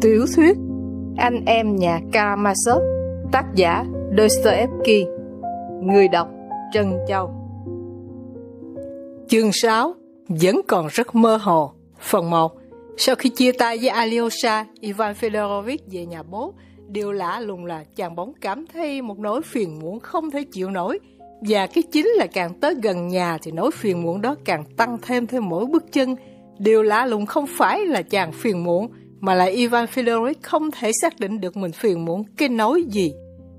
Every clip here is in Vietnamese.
Tiểu thuyết Anh em nhà Karamazov Tác giả Dostoevsky Người đọc Trân Châu Chương 6 Vẫn còn rất mơ hồ Phần 1 Sau khi chia tay với Alyosha, Ivan Fedorovich về nhà bố, điều lạ lùng là chàng bóng cảm thấy một nỗi phiền muộn không thể chịu nổi. Và cái chính là càng tới gần nhà thì nỗi phiền muộn đó càng tăng thêm theo mỗi bước chân. Điều lạ lùng không phải là chàng phiền muộn, mà lại Ivan Fedorich không thể xác định được mình phiền muộn cái nói gì.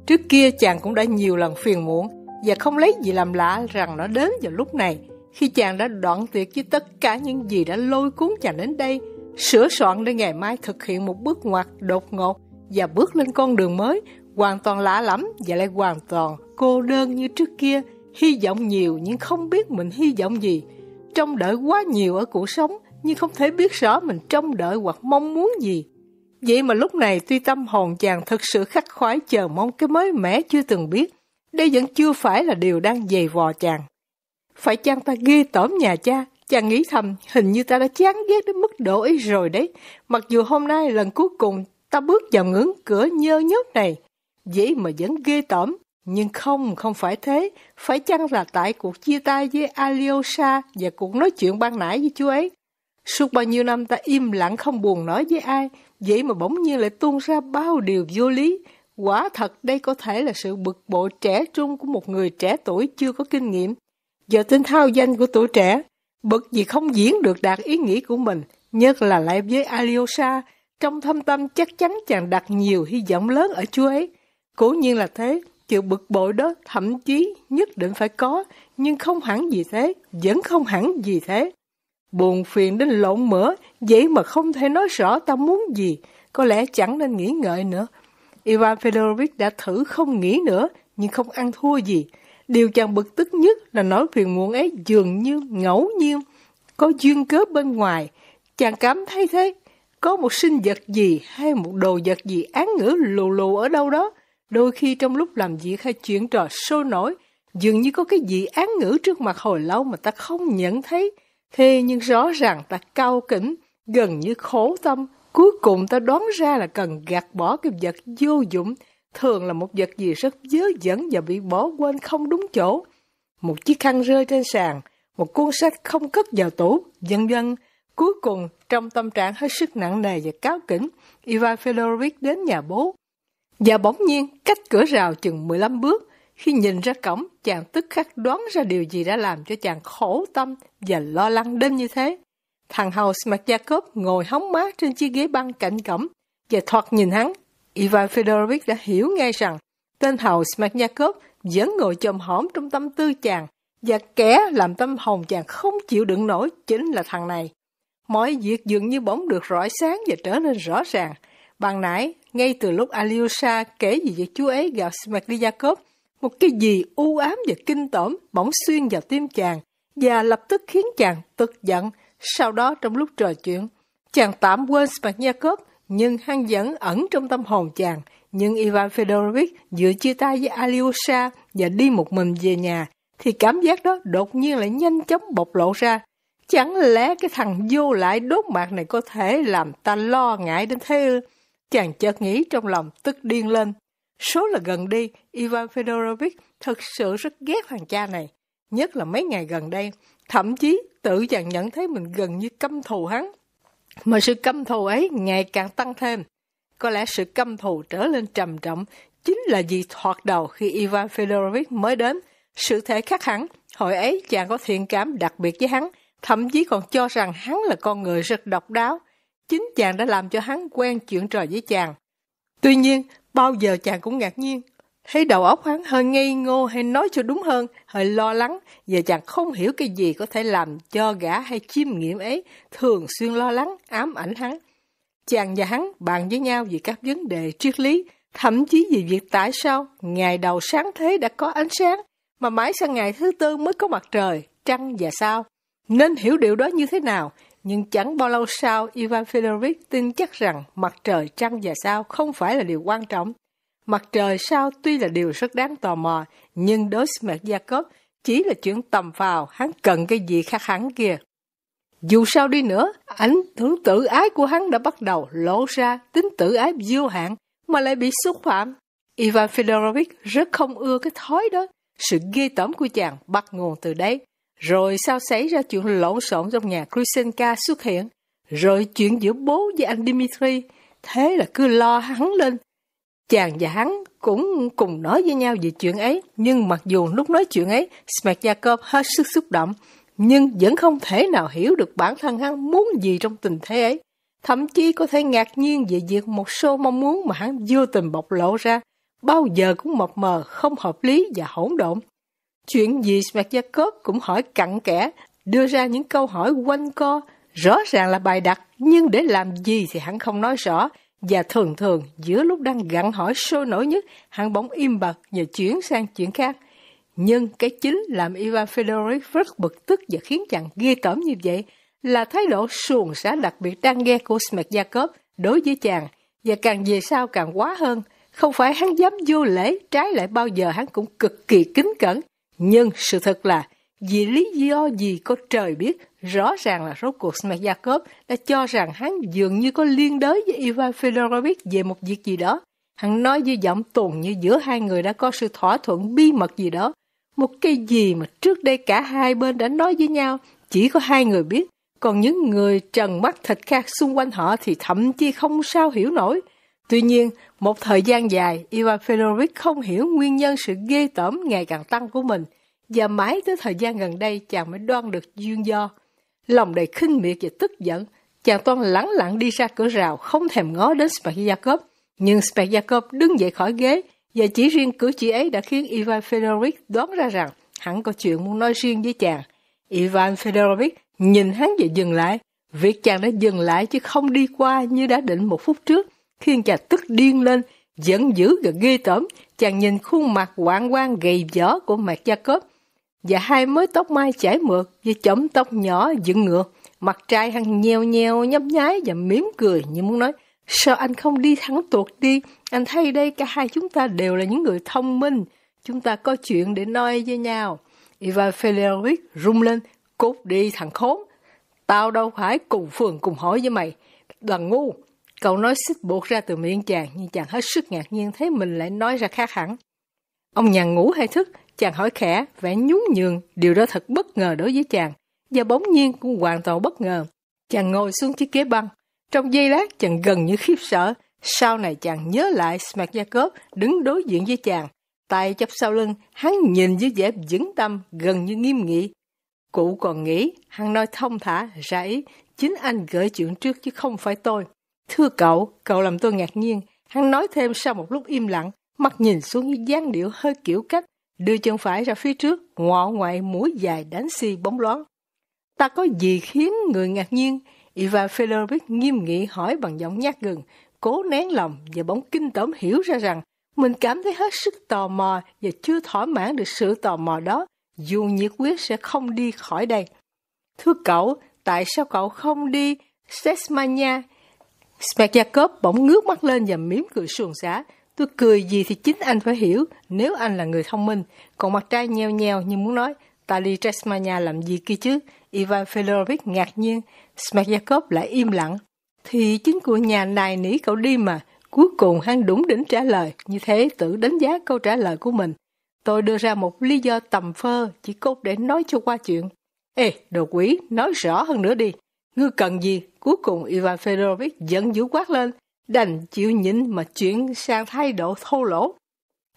Trước kia chàng cũng đã nhiều lần phiền muộn và không lấy gì làm lạ rằng nó đến vào lúc này khi chàng đã đoạn tuyệt với tất cả những gì đã lôi cuốn chàng đến đây, sửa soạn để ngày mai thực hiện một bước ngoặt đột ngột và bước lên con đường mới hoàn toàn lạ lắm và lại hoàn toàn cô đơn như trước kia, hy vọng nhiều nhưng không biết mình hy vọng gì. Trong đợi quá nhiều ở cuộc sống, nhưng không thể biết rõ mình trông đợi hoặc mong muốn gì. Vậy mà lúc này tuy tâm hồn chàng thật sự khắc khoái chờ mong cái mới mẻ chưa từng biết, đây vẫn chưa phải là điều đang dày vò chàng. Phải chăng ta ghê tởm nhà cha, chàng nghĩ thầm, hình như ta đã chán ghét đến mức độ ấy rồi đấy, mặc dù hôm nay lần cuối cùng ta bước vào ngưỡng cửa nhơ nhớt này. Vậy mà vẫn ghê tởm, nhưng không, không phải thế, phải chăng là tại cuộc chia tay với Alyosha và cuộc nói chuyện ban nãy với chú ấy, Suốt bao nhiêu năm ta im lặng không buồn nói với ai, vậy mà bỗng nhiên lại tuôn ra bao điều vô lý. Quả thật đây có thể là sự bực bội trẻ trung của một người trẻ tuổi chưa có kinh nghiệm. Giờ tính thao danh của tuổi trẻ, bực vì không diễn được đạt ý nghĩ của mình, nhất là lại với Alyosha trong thâm tâm chắc chắn chàng đặt nhiều hy vọng lớn ở chú ấy. Cố nhiên là thế, chịu bực bội đó thậm chí nhất định phải có, nhưng không hẳn gì thế, vẫn không hẳn gì thế. Buồn phiền đến lộn mỡ, vậy mà không thể nói rõ ta muốn gì. Có lẽ chẳng nên nghĩ ngợi nữa. Ivan Fedorovich đã thử không nghĩ nữa, nhưng không ăn thua gì. Điều chàng bực tức nhất là nói phiền muộn ấy dường như ngẫu nhiên, có duyên cớ bên ngoài. Chàng cảm thấy thế, có một sinh vật gì hay một đồ vật gì án ngữ lù lù ở đâu đó. Đôi khi trong lúc làm việc hay chuyện trò sôi nổi, dường như có cái gì án ngữ trước mặt hồi lâu mà ta không nhận thấy. Thế nhưng rõ ràng ta cao kính, gần như khổ tâm, cuối cùng ta đoán ra là cần gạt bỏ cái vật vô dụng, thường là một vật gì rất dớ dẫn và bị bỏ quên không đúng chỗ. Một chiếc khăn rơi trên sàn, một cuốn sách không cất vào tủ, vân vân. Cuối cùng, trong tâm trạng hết sức nặng nề và cáo kỉnh, Ivan Fedorovich đến nhà bố. Và bỗng nhiên, cách cửa rào chừng 15 bước, khi nhìn ra cổng, chàng tức khắc đoán ra điều gì đã làm cho chàng khổ tâm và lo lắng đến như thế. Thằng House Smart Jacob ngồi hóng má trên chiếc ghế băng cạnh cổng và thoạt nhìn hắn. Ivan Fedorovich đã hiểu ngay rằng tên House Smart Jacob vẫn ngồi chồm hõm trong tâm tư chàng và kẻ làm tâm hồn chàng không chịu đựng nổi chính là thằng này. Mọi việc dường như bỗng được rọi sáng và trở nên rõ ràng. Bằng nãy, ngay từ lúc Alyosha kể gì về chú ấy gặp Smedley Jacob, một cái gì u ám và kinh tởm bỗng xuyên vào tim chàng và lập tức khiến chàng tức giận. Sau đó trong lúc trò chuyện, chàng tạm quên Smernyakov nhưng hắn vẫn ẩn trong tâm hồn chàng. Nhưng Ivan Fedorovich vừa chia tay với Alyosha và đi một mình về nhà thì cảm giác đó đột nhiên lại nhanh chóng bộc lộ ra. Chẳng lẽ cái thằng vô lại đốt mạc này có thể làm ta lo ngại đến thế ư? Chàng chợt nghĩ trong lòng tức điên lên, Số là gần đây Ivan Fedorovich thật sự rất ghét thằng cha này, nhất là mấy ngày gần đây. Thậm chí tự chàng nhận thấy mình gần như căm thù hắn. Mà sự căm thù ấy ngày càng tăng thêm. Có lẽ sự căm thù trở lên trầm trọng chính là vì thoạt đầu khi Ivan Fedorovich mới đến. Sự thể khác hẳn, hồi ấy chàng có thiện cảm đặc biệt với hắn, thậm chí còn cho rằng hắn là con người rất độc đáo. Chính chàng đã làm cho hắn quen chuyện trò với chàng. Tuy nhiên, bao giờ chàng cũng ngạc nhiên. Thấy đầu óc hắn hơi ngây ngô hay nói cho đúng hơn, hơi lo lắng, giờ chàng không hiểu cái gì có thể làm cho gã hay chiêm nghiệm ấy, thường xuyên lo lắng, ám ảnh hắn. Chàng và hắn bàn với nhau về các vấn đề triết lý, thậm chí về việc tại sao ngày đầu sáng thế đã có ánh sáng, mà mãi sang ngày thứ tư mới có mặt trời, trăng và sao. Nên hiểu điều đó như thế nào, nhưng chẳng bao lâu sau, Ivan Fedorovich tin chắc rằng mặt trời, trăng và sao không phải là điều quan trọng. Mặt trời sao tuy là điều rất đáng tò mò, nhưng đối với Smet Jacob chỉ là chuyện tầm vào, hắn cần cái gì khác hắn kia. Dù sao đi nữa, ảnh hưởng tự ái của hắn đã bắt đầu lộ ra tính tự ái vô hạn mà lại bị xúc phạm. Ivan Fedorovich rất không ưa cái thói đó. Sự ghê tởm của chàng bắt nguồn từ đấy. Rồi sao xảy ra chuyện lộn xộn trong nhà Krysenka xuất hiện? Rồi chuyện giữa bố với anh Dimitri, thế là cứ lo hắn lên. Chàng và hắn cũng cùng nói với nhau về chuyện ấy, nhưng mặc dù lúc nói chuyện ấy, Smerdyakov hết sức xúc động, nhưng vẫn không thể nào hiểu được bản thân hắn muốn gì trong tình thế ấy. Thậm chí có thể ngạc nhiên về việc một số mong muốn mà hắn vô tình bộc lộ ra, bao giờ cũng mập mờ, không hợp lý và hỗn độn. Chuyện gì Smerdyakov cũng hỏi cặn kẽ, đưa ra những câu hỏi quanh co, rõ ràng là bài đặt, nhưng để làm gì thì hắn không nói rõ. Và thường thường, giữa lúc đang gặn hỏi sôi nổi nhất, hắn bỗng im bặt và chuyển sang chuyện khác. Nhưng cái chính làm Ivan Fedorovich rất bực tức và khiến chàng ghê tởm như vậy là thái độ xuồng xã đặc biệt đang nghe của Smerdyakov đối với chàng, và càng về sau càng quá hơn. Không phải hắn dám vô lễ, trái lại bao giờ hắn cũng cực kỳ kính cẩn nhưng sự thật là, vì lý do gì có trời biết, rõ ràng là rốt cuộc Smerjakov đã cho rằng hắn dường như có liên đới với Ivan Fedorovich về một việc gì đó. Hắn nói với giọng tồn như giữa hai người đã có sự thỏa thuận bí mật gì đó. Một cái gì mà trước đây cả hai bên đã nói với nhau, chỉ có hai người biết. Còn những người trần mắt thịt khác xung quanh họ thì thậm chí không sao hiểu nổi. Tuy nhiên, một thời gian dài, Ivan Fedorovich không hiểu nguyên nhân sự ghê tởm ngày càng tăng của mình, và mãi tới thời gian gần đây chàng mới đoan được duyên do. Lòng đầy khinh miệt và tức giận, chàng toan lẳng lặng đi ra cửa rào, không thèm ngó đến Smerdyakov. Nhưng Smerdyakov đứng dậy khỏi ghế, và chỉ riêng cử chỉ ấy đã khiến Ivan Fedorovich đoán ra rằng hắn có chuyện muốn nói riêng với chàng. Ivan Fedorovich nhìn hắn và dừng lại. Việc chàng đã dừng lại chứ không đi qua như đã định một phút trước khiến chàng tức điên lên, giận dữ và ghê tởm. Chàng nhìn khuôn mặt quạng quang gầy vỡ của Mạc Gia Cốp và hai mớ tóc mai chảy mượt với chấm tóc nhỏ dựng ngược. Mặt trai hăng nheo nheo nhấp nháy và mỉm cười như muốn nói Sao anh không đi thẳng tuột đi? Anh thấy đây cả hai chúng ta đều là những người thông minh. Chúng ta có chuyện để nói với nhau. Ivan Feleric rung lên. Cút đi thằng khốn. Tao đâu phải cùng phường cùng hỏi với mày. Là ngu. Cậu nói xích buộc ra từ miệng chàng, nhưng chàng hết sức ngạc nhiên thấy mình lại nói ra khác hẳn. Ông nhàn ngủ hay thức, chàng hỏi khẽ, vẻ nhún nhường, điều đó thật bất ngờ đối với chàng. Và bỗng nhiên cũng hoàn toàn bất ngờ. Chàng ngồi xuống chiếc ghế băng. Trong giây lát, chàng gần như khiếp sợ. Sau này chàng nhớ lại Smack Jacob đứng đối diện với chàng. Tay chấp sau lưng, hắn nhìn với vẻ vững tâm, gần như nghiêm nghị. Cụ còn nghĩ, hắn nói thông thả, ra ý, chính anh gửi chuyện trước chứ không phải tôi. Thưa cậu, cậu làm tôi ngạc nhiên. Hắn nói thêm sau một lúc im lặng, mắt nhìn xuống như dáng điệu hơi kiểu cách, đưa chân phải ra phía trước, ngọ ngoại mũi dài đánh xi si bóng loáng. Ta có gì khiến người ngạc nhiên? Ivan Fedorovich nghiêm nghị hỏi bằng giọng nhát gừng, cố nén lòng và bóng kinh tởm hiểu ra rằng mình cảm thấy hết sức tò mò và chưa thỏa mãn được sự tò mò đó, dù nhiệt huyết sẽ không đi khỏi đây. Thưa cậu, tại sao cậu không đi Sesmania Smack Jacob bỗng ngước mắt lên và mím cười xuồng xá. Tôi cười gì thì chính anh phải hiểu, nếu anh là người thông minh. Còn mặt trai nheo nheo như muốn nói, Tali Tresmania làm gì kia chứ? Ivan Fedorovich ngạc nhiên. Smack Jacob lại im lặng. Thì chính của nhà này nỉ cậu đi mà. Cuối cùng hắn đúng đỉnh trả lời, như thế tự đánh giá câu trả lời của mình. Tôi đưa ra một lý do tầm phơ, chỉ cốt để nói cho qua chuyện. Ê, đồ quỷ, nói rõ hơn nữa đi. Ngươi cần gì? Cuối cùng Ivan Fedorovich giận dữ quát lên, đành chịu nhịn mà chuyển sang thái độ thô lỗ.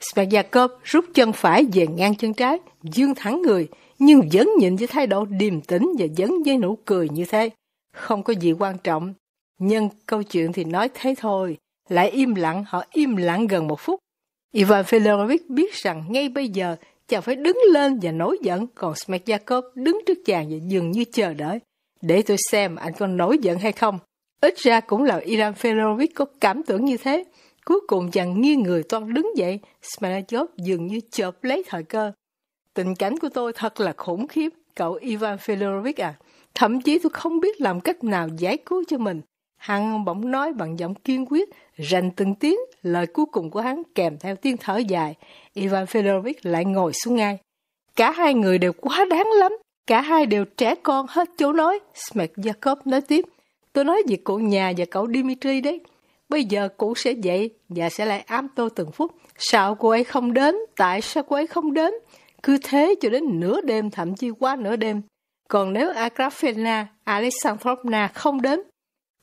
Smerjakov rút chân phải về ngang chân trái, dương thẳng người, nhưng vẫn nhìn với thái độ điềm tĩnh và vẫn với nụ cười như thế. Không có gì quan trọng. Nhưng câu chuyện thì nói thế thôi. Lại im lặng, họ im lặng gần một phút. Ivan Fedorovich biết rằng ngay bây giờ chàng phải đứng lên và nổi giận, còn Smerjakov đứng trước chàng và dường như chờ đợi để tôi xem anh còn nổi giận hay không. Ít ra cũng là Ivan Ferovic có cảm tưởng như thế. Cuối cùng chàng nghiêng người toan đứng dậy, Smerajov dường như chợp lấy thời cơ. Tình cảnh của tôi thật là khủng khiếp, cậu Ivan Fedorovich à. Thậm chí tôi không biết làm cách nào giải cứu cho mình. Hằng bỗng nói bằng giọng kiên quyết, rành từng tiếng, lời cuối cùng của hắn kèm theo tiếng thở dài. Ivan Fedorovich lại ngồi xuống ngay. Cả hai người đều quá đáng lắm, Cả hai đều trẻ con hết chỗ nói. Smek Jacob nói tiếp. Tôi nói về cụ nhà và cậu Dimitri đấy. Bây giờ cụ sẽ dậy và sẽ lại ám tôi từng phút. Sao cô ấy không đến? Tại sao cô ấy không đến? Cứ thế cho đến nửa đêm, thậm chí quá nửa đêm. Còn nếu Agrafena, Alexandrovna không đến,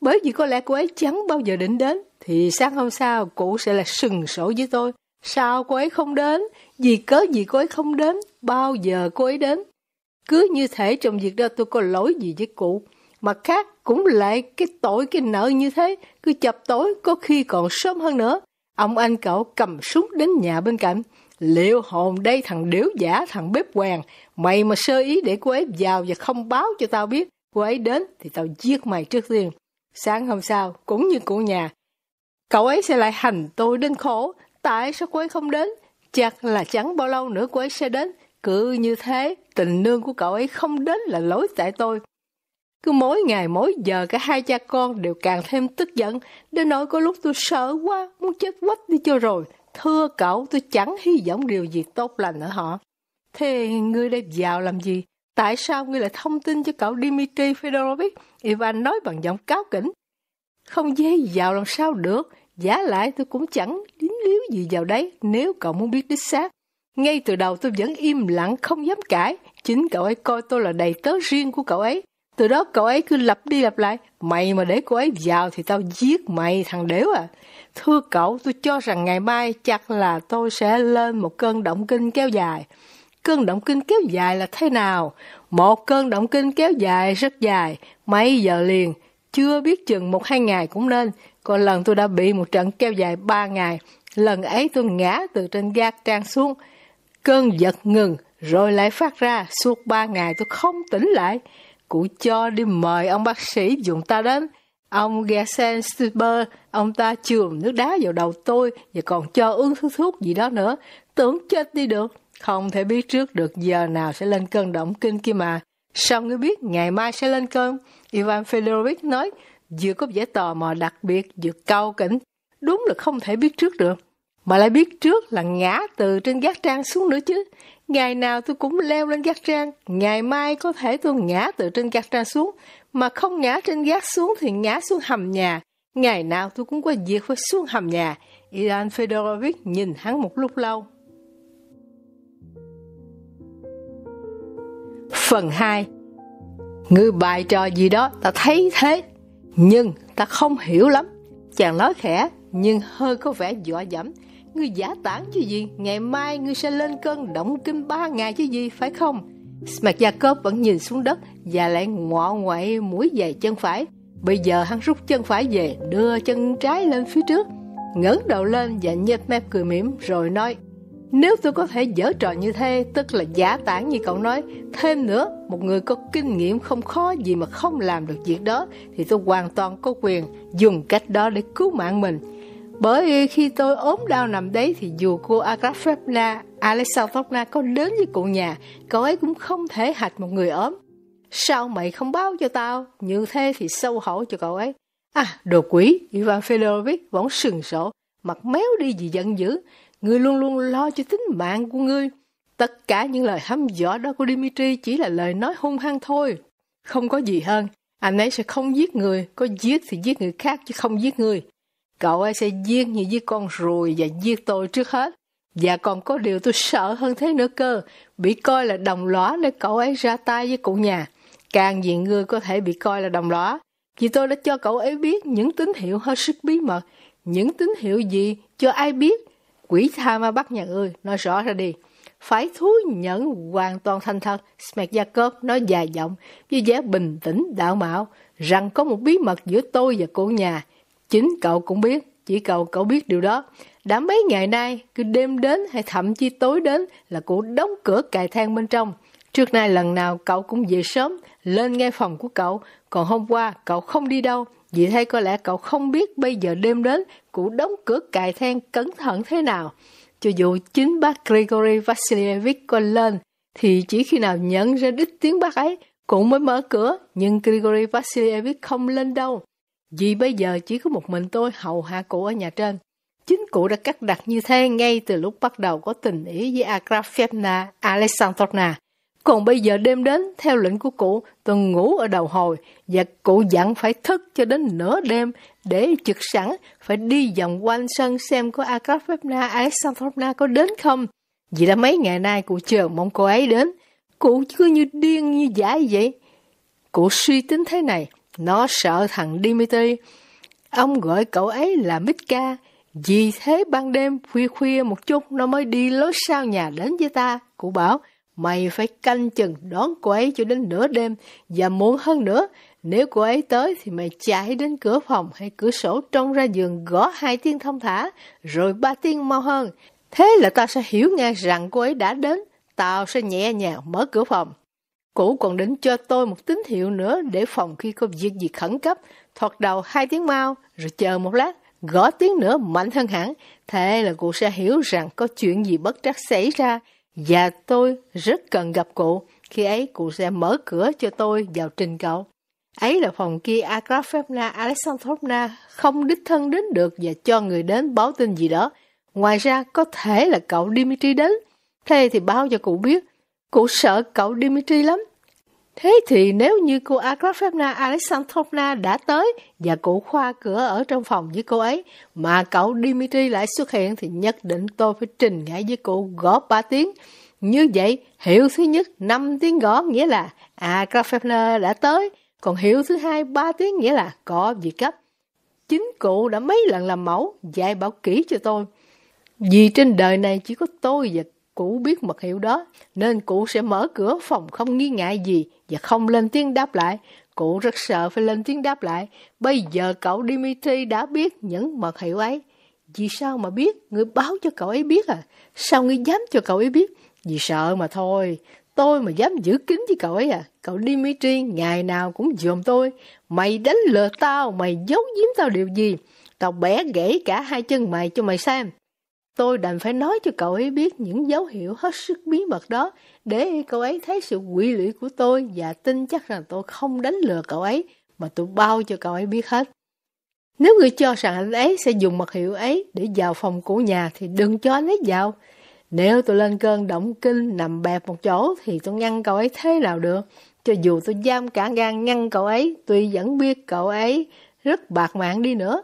bởi vì có lẽ cô ấy chẳng bao giờ định đến, thì sáng hôm sau cụ sẽ là sừng sổ với tôi. Sao cô ấy không đến? Vì cớ gì cô ấy không đến? Bao giờ cô ấy đến? Cứ như thể trong việc đó tôi có lỗi gì với cụ. mà khác, cũng lại cái tội cái nợ như thế, cứ chập tối có khi còn sớm hơn nữa. Ông anh cậu cầm súng đến nhà bên cạnh. Liệu hồn đây thằng điếu giả thằng bếp hoàng, mày mà sơ ý để cô ấy vào và không báo cho tao biết, cô ấy đến thì tao giết mày trước tiên. Sáng hôm sau, cũng như cụ nhà, cậu ấy sẽ lại hành tôi đến khổ, tại sao cô ấy không đến? Chắc là chẳng bao lâu nữa cô ấy sẽ đến, cứ như thế, tình nương của cậu ấy không đến là lỗi tại tôi. Cứ mỗi ngày mỗi giờ cả hai cha con đều càng thêm tức giận, đến nỗi có lúc tôi sợ quá, muốn chết quách đi cho rồi. Thưa cậu, tôi chẳng hy vọng điều gì tốt lành ở họ. Thế ngươi đem vào làm gì? Tại sao ngươi lại thông tin cho cậu Dmitry Fedorovich? Ivan nói bằng giọng cáo kỉnh. Không dễ vào làm sao được, giá lại tôi cũng chẳng dính líu gì vào đấy nếu cậu muốn biết đích xác. Ngay từ đầu tôi vẫn im lặng không dám cãi. Chính cậu ấy coi tôi là đầy tớ riêng của cậu ấy. Từ đó cậu ấy cứ lặp đi lặp lại. Mày mà để cô ấy vào thì tao giết mày thằng đéo à. Thưa cậu, tôi cho rằng ngày mai chắc là tôi sẽ lên một cơn động kinh kéo dài. Cơn động kinh kéo dài là thế nào? Một cơn động kinh kéo dài rất dài, mấy giờ liền, chưa biết chừng một hai ngày cũng nên. Còn lần tôi đã bị một trận kéo dài ba ngày, lần ấy tôi ngã từ trên gác trang xuống, Cơn giật ngừng rồi lại phát ra suốt ba ngày tôi không tỉnh lại. Cụ cho đi mời ông bác sĩ dùng ta đến. Ông Gersen Stuber, ông ta chườm nước đá vào đầu tôi và còn cho uống thuốc thuốc gì đó nữa. Tưởng chết đi được. Không thể biết trước được giờ nào sẽ lên cơn động kinh kia mà. Sao ngươi biết ngày mai sẽ lên cơn? Ivan Fedorovich nói, vừa có vẻ tò mò đặc biệt, vừa cau cảnh Đúng là không thể biết trước được. Mà lại biết trước là ngã từ trên gác trang xuống nữa chứ. Ngày nào tôi cũng leo lên gác trang, ngày mai có thể tôi ngã từ trên gác trang xuống, mà không ngã trên gác xuống thì ngã xuống hầm nhà. Ngày nào tôi cũng có việc phải xuống hầm nhà. Ilan Fedorovich nhìn hắn một lúc lâu. Phần 2 người bài trò gì đó ta thấy thế Nhưng ta không hiểu lắm Chàng nói khẽ Nhưng hơi có vẻ dọa dẫm Ngươi giả tản chứ gì Ngày mai ngươi sẽ lên cơn động kinh ba ngày chứ gì phải không Smack Jacob vẫn nhìn xuống đất Và lại ngọ ngoại mũi về chân phải Bây giờ hắn rút chân phải về Đưa chân trái lên phía trước ngẩng đầu lên và nhếch mép cười mỉm Rồi nói Nếu tôi có thể dở trò như thế Tức là giả tản như cậu nói Thêm nữa Một người có kinh nghiệm không khó gì mà không làm được việc đó Thì tôi hoàn toàn có quyền Dùng cách đó để cứu mạng mình bởi khi tôi ốm đau nằm đấy thì dù cô Agrafevna Alexandrovna có đến với cụ nhà, cậu ấy cũng không thể hạch một người ốm. Sao mày không báo cho tao? Như thế thì sâu hổ cho cậu ấy. À, đồ quỷ, Ivan Fedorovich vẫn sừng sổ, mặt méo đi vì giận dữ. người luôn luôn lo cho tính mạng của ngươi. Tất cả những lời hăm dọa đó của Dimitri chỉ là lời nói hung hăng thôi. Không có gì hơn, anh ấy sẽ không giết người, có giết thì giết người khác chứ không giết người. Cậu ấy sẽ giết như giết con ruồi và giết tôi trước hết. Và còn có điều tôi sợ hơn thế nữa cơ, bị coi là đồng lõa nếu cậu ấy ra tay với cụ nhà. Càng diện ngươi có thể bị coi là đồng lõa. Vì tôi đã cho cậu ấy biết những tín hiệu hết sức bí mật. Những tín hiệu gì cho ai biết? Quỷ tha ma bắt nhà ơi nói rõ ra đi. Phải thú nhận hoàn toàn thành thật, Smek Jacob nói dài giọng với vẻ bình tĩnh đạo mạo rằng có một bí mật giữa tôi và cô nhà Chính cậu cũng biết, chỉ cậu cậu biết điều đó. Đã mấy ngày nay, cứ đêm đến hay thậm chí tối đến là cụ đóng cửa cài than bên trong. Trước nay lần nào cậu cũng về sớm, lên ngay phòng của cậu, còn hôm qua cậu không đi đâu. Vì thế có lẽ cậu không biết bây giờ đêm đến, cụ đóng cửa cài than cẩn thận thế nào. Cho dù chính bác Grigory Vasilievich có lên, thì chỉ khi nào nhận ra đích tiếng bác ấy, cũng mới mở cửa, nhưng Grigory Vasilievich không lên đâu. Vì bây giờ chỉ có một mình tôi hầu hạ cụ ở nhà trên. Chính cụ đã cắt đặt như thế ngay từ lúc bắt đầu có tình ý với Agrafevna Alexandrovna. Còn bây giờ đêm đến, theo lệnh của cụ, tôi ngủ ở đầu hồi và cụ dặn phải thức cho đến nửa đêm để trực sẵn, phải đi vòng quanh sân xem có Agrafevna Alexandrovna có đến không. Vì đã mấy ngày nay cụ chờ mong cô ấy đến, cụ cứ như điên như giả vậy. Cụ suy tính thế này, nó sợ thằng Dimitri. Ông gọi cậu ấy là Mika. Vì thế ban đêm khuya khuya một chút nó mới đi lối sau nhà đến với ta. Cụ bảo, mày phải canh chừng đón cô ấy cho đến nửa đêm và muộn hơn nữa. Nếu cô ấy tới thì mày chạy đến cửa phòng hay cửa sổ trông ra giường gõ hai tiếng thông thả, rồi ba tiếng mau hơn. Thế là tao sẽ hiểu ngay rằng cô ấy đã đến, tao sẽ nhẹ nhàng mở cửa phòng. Cụ còn định cho tôi một tín hiệu nữa để phòng khi có việc gì khẩn cấp, thoạt đầu hai tiếng mau, rồi chờ một lát, gõ tiếng nữa mạnh hơn hẳn. Thế là cụ sẽ hiểu rằng có chuyện gì bất trắc xảy ra, và tôi rất cần gặp cụ. Khi ấy cụ sẽ mở cửa cho tôi vào trình cậu. Ấy là phòng kia Agrafevna Alexandrovna không đích thân đến được và cho người đến báo tin gì đó. Ngoài ra có thể là cậu Dimitri đến. Thế thì báo cho cụ biết Cô sợ cậu Dimitri lắm. Thế thì nếu như cô Agrafevna Alexandrovna đã tới và cô khoa cửa ở trong phòng với cô ấy, mà cậu Dimitri lại xuất hiện thì nhất định tôi phải trình ngại với cô gõ ba tiếng. Như vậy, hiệu thứ nhất 5 tiếng gõ nghĩa là Agrafevna đã tới, còn hiệu thứ hai 3 tiếng nghĩa là có việc cấp. Chính cụ đã mấy lần làm mẫu, dạy bảo kỹ cho tôi. Vì trên đời này chỉ có tôi và cũ biết mật hiệu đó, nên cụ sẽ mở cửa phòng không nghi ngại gì và không lên tiếng đáp lại. Cụ rất sợ phải lên tiếng đáp lại. Bây giờ cậu Dimitri đã biết những mật hiệu ấy. Vì sao mà biết? Người báo cho cậu ấy biết à? Sao người dám cho cậu ấy biết? Vì sợ mà thôi. Tôi mà dám giữ kín với cậu ấy à? Cậu Dimitri ngày nào cũng dòm tôi. Mày đánh lừa tao, mày giấu giếm tao điều gì? Tao bé gãy cả hai chân mày cho mày xem. Tôi đành phải nói cho cậu ấy biết những dấu hiệu hết sức bí mật đó để cậu ấy thấy sự quỷ lũy của tôi và tin chắc rằng tôi không đánh lừa cậu ấy mà tôi bao cho cậu ấy biết hết. Nếu người cho rằng anh ấy sẽ dùng mật hiệu ấy để vào phòng của nhà thì đừng cho anh ấy vào. Nếu tôi lên cơn động kinh nằm bẹp một chỗ thì tôi ngăn cậu ấy thế nào được. Cho dù tôi giam cả gan ngăn cậu ấy, tuy vẫn biết cậu ấy rất bạc mạng đi nữa.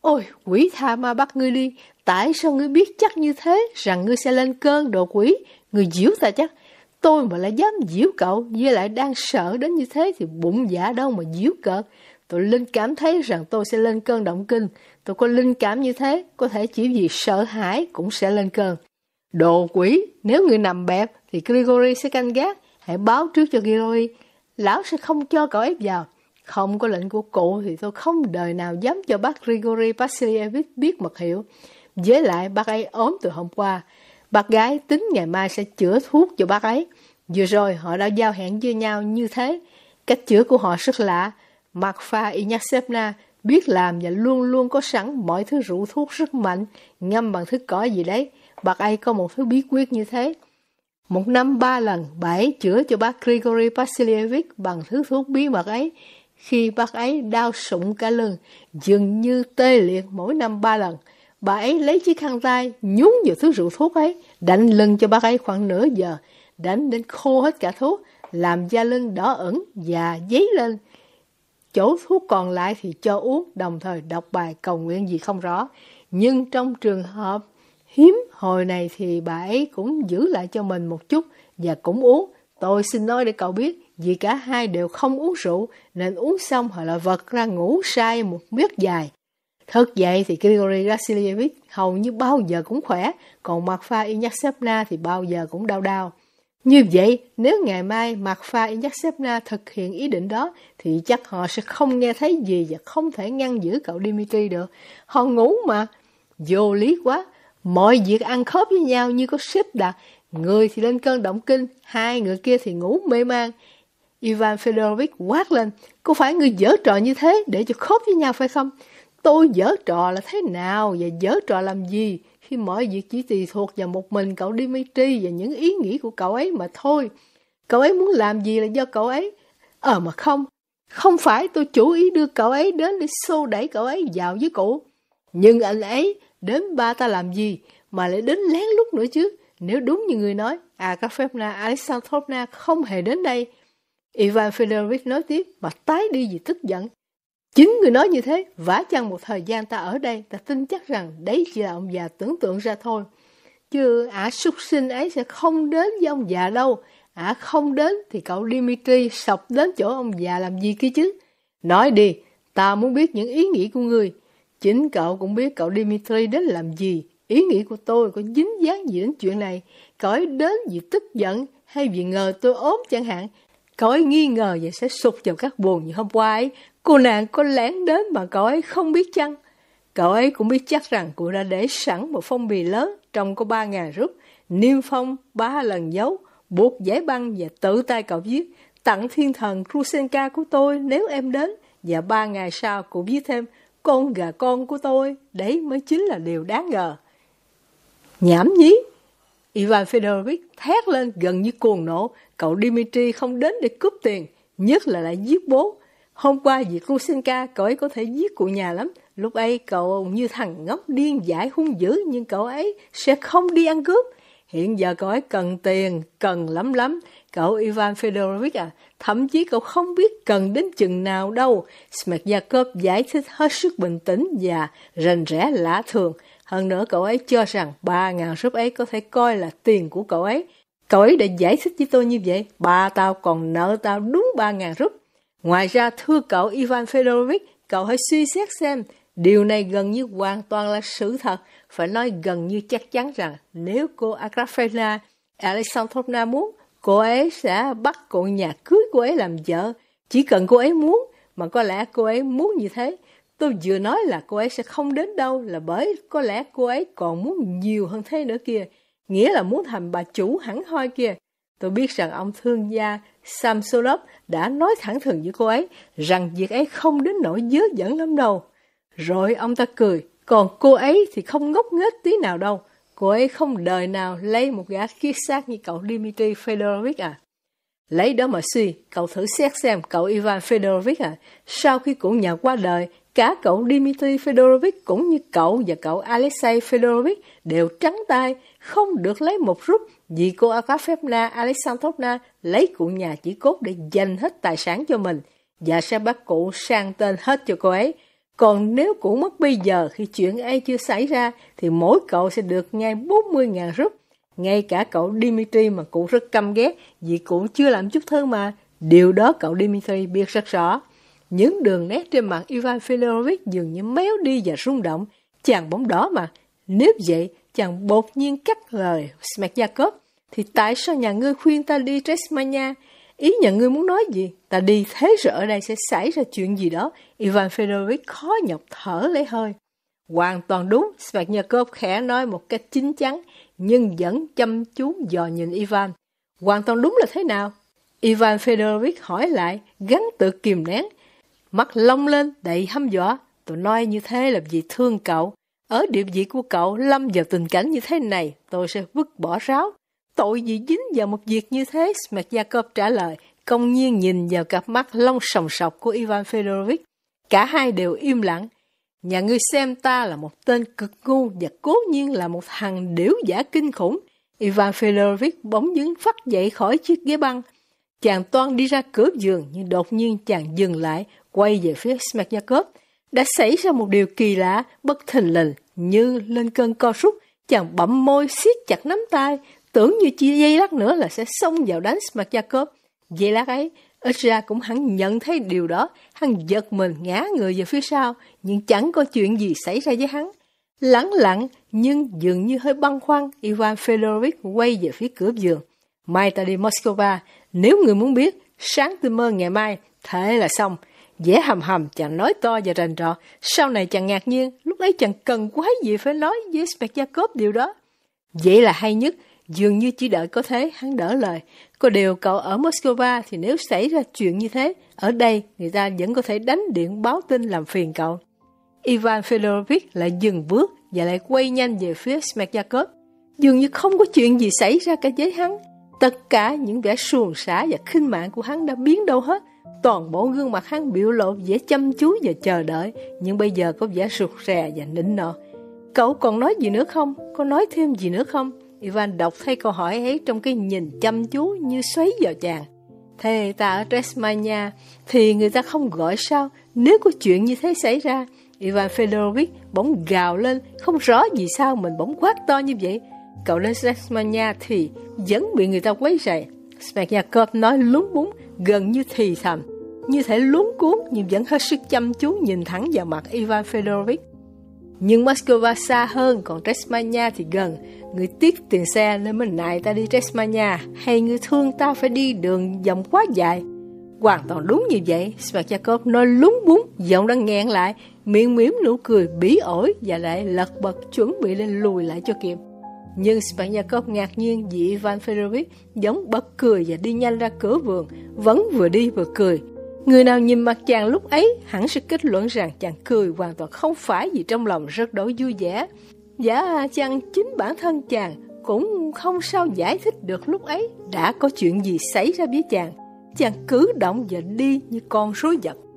Ôi, quỷ tha ma bắt ngươi đi, Tại sao ngươi biết chắc như thế rằng ngươi sẽ lên cơn đồ quỷ? Ngươi giễu ta chắc. Tôi mà lại dám giễu cậu, với lại đang sợ đến như thế thì bụng giả đâu mà giễu cợt. Tôi linh cảm thấy rằng tôi sẽ lên cơn động kinh. Tôi có linh cảm như thế, có thể chỉ vì sợ hãi cũng sẽ lên cơn. Đồ quỷ, nếu người nằm bẹp thì Grigori sẽ canh gác. Hãy báo trước cho Grigori. Lão sẽ không cho cậu ép vào. Không có lệnh của cụ thì tôi không đời nào dám cho bác Grigori Vassilievich biết mật hiệu. Với lại bác ấy ốm từ hôm qua. Bác gái tính ngày mai sẽ chữa thuốc cho bác ấy. Vừa rồi họ đã giao hẹn với nhau như thế. Cách chữa của họ rất lạ. pha Ignacevna biết làm và luôn luôn có sẵn mọi thứ rượu thuốc rất mạnh, ngâm bằng thứ cỏ gì đấy. Bác ấy có một thứ bí quyết như thế. Một năm ba lần, bảy chữa cho bác Grigory Vasilievich bằng thứ thuốc bí mật ấy. Khi bác ấy đau sụng cả lưng, dường như tê liệt mỗi năm ba lần. Bà ấy lấy chiếc khăn tay, nhúng vào thứ rượu thuốc ấy, đánh lưng cho bác ấy khoảng nửa giờ, đánh đến khô hết cả thuốc, làm da lưng đỏ ẩn và dấy lên. Chỗ thuốc còn lại thì cho uống, đồng thời đọc bài cầu nguyện gì không rõ. Nhưng trong trường hợp hiếm hồi này thì bà ấy cũng giữ lại cho mình một chút và cũng uống. Tôi xin nói để cậu biết, vì cả hai đều không uống rượu, nên uống xong họ lại vật ra ngủ say một miết dài thật vậy thì Grigori Vasilevich hầu như bao giờ cũng khỏe, còn Marfa Ignacevna thì bao giờ cũng đau đau. Như vậy, nếu ngày mai Marfa Ignacevna thực hiện ý định đó, thì chắc họ sẽ không nghe thấy gì và không thể ngăn giữ cậu Dimitri được. Họ ngủ mà. Vô lý quá. Mọi việc ăn khớp với nhau như có xếp đặt. Người thì lên cơn động kinh, hai người kia thì ngủ mê man. Ivan Fedorovich quát lên, có phải người dở trò như thế để cho khớp với nhau phải không? Tôi dở trò là thế nào và dở trò làm gì khi mọi việc chỉ tùy thuộc vào một mình cậu Dimitri và những ý nghĩ của cậu ấy mà thôi. Cậu ấy muốn làm gì là do cậu ấy. Ờ mà không, không phải tôi chủ ý đưa cậu ấy đến để xô đẩy cậu ấy vào với cụ. Nhưng anh ấy đến ba ta làm gì mà lại đến lén lút nữa chứ. Nếu đúng như người nói, à Agafevna Alexandrovna không hề đến đây. Ivan Fedorovich nói tiếp mà tái đi vì tức giận. Chính người nói như thế, vả chăng một thời gian ta ở đây, ta tin chắc rằng đấy chỉ là ông già tưởng tượng ra thôi. Chứ ả à, súc sinh ấy sẽ không đến với ông già đâu. Ả không đến thì cậu Dimitri sọc đến chỗ ông già làm gì kia chứ. Nói đi, ta muốn biết những ý nghĩ của người Chính cậu cũng biết cậu Dimitri đến làm gì. Ý nghĩ của tôi có dính dáng gì đến chuyện này. Cậu ấy đến vì tức giận hay vì ngờ tôi ốm chẳng hạn. Cậu ấy nghi ngờ và sẽ sụp vào các buồn như hôm qua ấy Cô nàng có lén đến mà cậu ấy không biết chăng? Cậu ấy cũng biết chắc rằng cô đã để sẵn một phong bì lớn trong có ba ngàn rút, niêm phong ba lần giấu, buộc giấy băng và tự tay cậu viết tặng thiên thần Krusenka của tôi nếu em đến và ba ngày sau cậu viết thêm con gà con của tôi đấy mới chính là điều đáng ngờ nhảm nhí Ivan Fedorovich thét lên gần như cuồng nổ. cậu Dimitri không đến để cướp tiền nhất là lại giết bố Hôm qua việc Rusinka cậu ấy có thể giết cụ nhà lắm. Lúc ấy cậu như thằng ngốc điên giải hung dữ nhưng cậu ấy sẽ không đi ăn cướp. Hiện giờ cậu ấy cần tiền, cần lắm lắm. Cậu Ivan Fedorovich à, thậm chí cậu không biết cần đến chừng nào đâu. Smerdyakov giải thích hết sức bình tĩnh và rành rẽ lạ thường. Hơn nữa cậu ấy cho rằng 3.000 rúp ấy có thể coi là tiền của cậu ấy. Cậu ấy đã giải thích với tôi như vậy, ba tao còn nợ tao đúng 3.000 rúp. Ngoài ra, thưa cậu Ivan Fedorovich, cậu hãy suy xét xem, điều này gần như hoàn toàn là sự thật, phải nói gần như chắc chắn rằng nếu cô Agrafena Alexandrovna muốn, cô ấy sẽ bắt cậu nhà cưới cô ấy làm vợ, chỉ cần cô ấy muốn, mà có lẽ cô ấy muốn như thế. Tôi vừa nói là cô ấy sẽ không đến đâu là bởi có lẽ cô ấy còn muốn nhiều hơn thế nữa kia, nghĩa là muốn thành bà chủ hẳn hoi kia. Tôi biết rằng ông thương gia Samsonov đã nói thẳng thừng với cô ấy rằng việc ấy không đến nỗi dớ dẫn lắm đâu. Rồi ông ta cười, còn cô ấy thì không ngốc nghếch tí nào đâu. Cô ấy không đời nào lấy một gã kiết xác như cậu Dmitry Fedorovich à. Lấy đó mà suy, cậu thử xét xem cậu Ivan Fedorovich à. Sau khi cụ nhà qua đời, cả cậu Dmitry Fedorovich cũng như cậu và cậu Alexei Fedorovich đều trắng tay, không được lấy một rút vì cô Akafevna Alexandrovna lấy cụ nhà chỉ cốt để dành hết tài sản cho mình và sẽ bắt cụ sang tên hết cho cô ấy. Còn nếu cụ mất bây giờ khi chuyện ấy chưa xảy ra thì mỗi cậu sẽ được ngay 40.000 rúp. Ngay cả cậu Dimitri mà cụ rất căm ghét vì cụ chưa làm chút thứ mà. Điều đó cậu Dimitri biết rất rõ. Những đường nét trên mặt Ivan Fedorovich dường như méo đi và rung động. Chàng bóng đỏ mà. Nếu vậy chàng bột nhiên cắt lời Smerdyakov. Thì tại sao nhà ngươi khuyên ta đi Tresmania? Ý nhà ngươi muốn nói gì? Ta đi thế rồi ở đây sẽ xảy ra chuyện gì đó. Ivan Fedorovich khó nhọc thở lấy hơi. Hoàn toàn đúng, Smerdyakov khẽ nói một cách chín chắn, nhưng vẫn chăm chú dò nhìn Ivan. Hoàn toàn đúng là thế nào? Ivan Fedorovich hỏi lại, gắn tự kìm nén. Mắt long lên, đầy hăm dọa. Tôi nói như thế là vì thương cậu. Ở địa vị của cậu lâm vào tình cảnh như thế này, tôi sẽ vứt bỏ ráo. Tội gì dính vào một việc như thế, Smith Jacob trả lời, công nhiên nhìn vào cặp mắt long sòng sọc của Ivan Fedorovich. Cả hai đều im lặng. Nhà ngươi xem ta là một tên cực ngu và cố nhiên là một thằng điểu giả kinh khủng. Ivan Fedorovich bỗng dưng phát dậy khỏi chiếc ghế băng. Chàng toan đi ra cửa giường nhưng đột nhiên chàng dừng lại, quay về phía Smerdyakov đã xảy ra một điều kỳ lạ, bất thình lình như lên cơn co rút, chàng bậm môi siết chặt nắm tay, tưởng như chia dây lát nữa là sẽ xông vào đánh Smart Jacob. Dây lát ấy, Ezra cũng hẳn nhận thấy điều đó, hắn giật mình ngã người về phía sau, nhưng chẳng có chuyện gì xảy ra với hắn. Lắng lặng, nhưng dường như hơi băn khoăn, Ivan Fedorovich quay về phía cửa giường. Mai ta đi Moscow, nếu người muốn biết, sáng tư mơ ngày mai, thế là xong, Dễ hầm hầm chàng nói to và rành rọ. Sau này chàng ngạc nhiên, lúc ấy chàng cần quá gì phải nói với Spectacob điều đó. Vậy là hay nhất, dường như chỉ đợi có thế hắn đỡ lời. Có điều cậu ở Moscow thì nếu xảy ra chuyện như thế, ở đây người ta vẫn có thể đánh điện báo tin làm phiền cậu. Ivan Fedorovich lại dừng bước và lại quay nhanh về phía Smerjakov. Dường như không có chuyện gì xảy ra cả với hắn. Tất cả những vẻ suồng sã và khinh mạng của hắn đã biến đâu hết. Toàn bộ gương mặt hắn biểu lộ vẻ chăm chú và chờ đợi, nhưng bây giờ có vẻ sụt rè và nịnh nọ. Cậu còn nói gì nữa không? Có nói thêm gì nữa không? Ivan đọc thấy câu hỏi ấy trong cái nhìn chăm chú như xoáy vào chàng. Thế ta ở Tresmania thì người ta không gọi sao nếu có chuyện như thế xảy ra. Ivan Fedorovich bỗng gào lên, không rõ vì sao mình bỗng quát to như vậy. Cậu lên Tresmania thì vẫn bị người ta quấy rầy. Smernyakov nói lúng búng, gần như thì thầm, như thể luống cuốn nhưng vẫn hết sức chăm chú nhìn thẳng vào mặt Ivan Fedorovich. Nhưng Moscow xa hơn, còn Tresmania thì gần. Người tiếc tiền xe nên mình nại ta đi Tresmania, hay người thương ta phải đi đường vòng quá dài. Hoàn toàn đúng như vậy, Svakyakov nói lúng búng, giọng đang nghẹn lại, miệng mím nụ cười bí ổi và lại lật bật chuẩn bị lên lùi lại cho kịp. Nhưng bạn Jacob ngạc nhiên vì Ivan Fedorovich giống bật cười và đi nhanh ra cửa vườn, vẫn vừa đi vừa cười. Người nào nhìn mặt chàng lúc ấy hẳn sẽ kết luận rằng chàng cười hoàn toàn không phải vì trong lòng rất đổi vui vẻ. Giả chăng chính bản thân chàng cũng không sao giải thích được lúc ấy đã có chuyện gì xảy ra với chàng. Chàng cứ động và đi như con rối giật